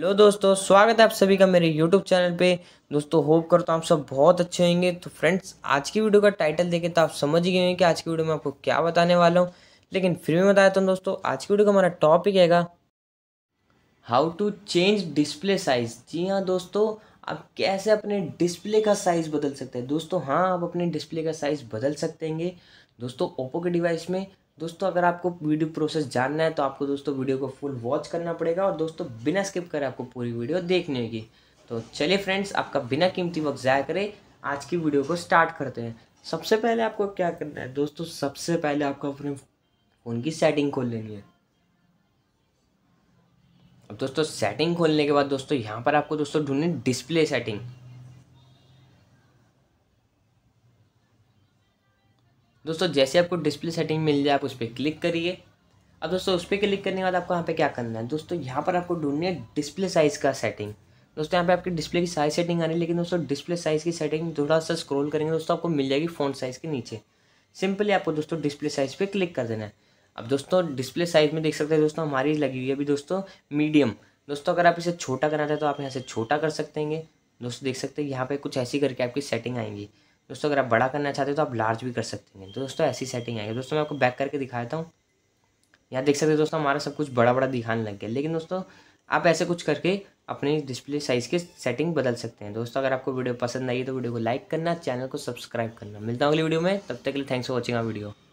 hello दोस्तों स्वागत है आप सभी का मेरे यूट्यूब चैनल पे दोस्तों होप करता हूँ आप सब बहुत अच्छे होंगे तो फ्रेंड्स आज की वीडियो का टाइटल देखें तो आप समझ ही गए हैं कि आज की वीडियो में आपको क्या बताने वाला हूँ लेकिन फिर भी बताया था दोस्तों आज की वीडियो का हमारा टॉपिक हैगा how to change display size जी हाँ दोस्तों आप कैसे अपने डिस्प्ले का साइज़ बदल सकते हैं दोस्तों हाँ आप अपने डिस्प्ले का साइज़ बदल सकते हैं दोस्तों ओप्पो के डिवाइस में दोस्तों अगर आपको वीडियो प्रोसेस जानना है तो आपको दोस्तों वीडियो को फुल वॉच करना पड़ेगा और दोस्तों बिना स्किप करे आपको पूरी वीडियो देखने की तो चलिए फ्रेंड्स आपका बिना कीमती वक्त ज़ाया करें आज की वीडियो को स्टार्ट करते हैं सबसे पहले आपको क्या करना है दोस्तों सबसे पहले आपको अपने फ़ोन की सेटिंग खोल लेनी है अब दोस्तों सेटिंग खोलने के बाद दोस्तों यहाँ पर आपको दोस्तों ढूंढनी डिस्प्ले सेटिंग दोस्तों जैसे आपको डिस्प्ले सेटिंग मिल जाए आप उस पर क्लिक करिए अब दोस्तों उस पर क्लिक करने के बाद आपको यहाँ पे क्या करना है दोस्तों यहाँ पर आपको ढूंढनी है डिस्प्ले साइज़ का सेटिंग दोस्तों यहाँ पे आपकी डिस्प्ले की साइज सेटिंग आनी है लेकिन दोस्तों डिस्प्ले साइज़ की सेटिंग थोड़ा सा स्क्रॉल करेंगे दोस्तों आपको मिल जाएगी फोन साइज़ के नीचे सिंपली आपको दोस्तों डिस्प्ले साइज़ पर क्लिक कर देना है अब दोस्तों डिस्प्ले साइज़ में देख सकते हैं दोस्तों हमारी लगी हुई है अभी दोस्तों मीडियम दोस्तों अगर आप इसे छोटा कराना हैं तो आप यहाँ से छोटा कर सकते हैं दोस्तों देख सकते हैं यहाँ पर कुछ ऐसी करके आपकी सेटिंग आएंगी दोस्तों अगर आप बड़ा करना चाहते हो तो आप लार्ज भी कर सकते हैं तो दोस्तों ऐसी सेटिंग आएगी दोस्तों मैं आपको बैक करके दिखाता हूँ यहाँ देख सकते हो दोस्तों हमारा सब कुछ बड़ा बड़ा दिखाने लग गया लेकिन दोस्तों आप ऐसे कुछ करके अपने डिस्प्ले साइज़ के सेटिंग बदल सकते हैं दोस्तों अगर आपको वीडियो पसंद आई तो वीडियो को लाइक करना चैनल को सब्सक्राइब करना मिलता हूँ अगली वीडियो में तब तक के लिए thanks for watching a video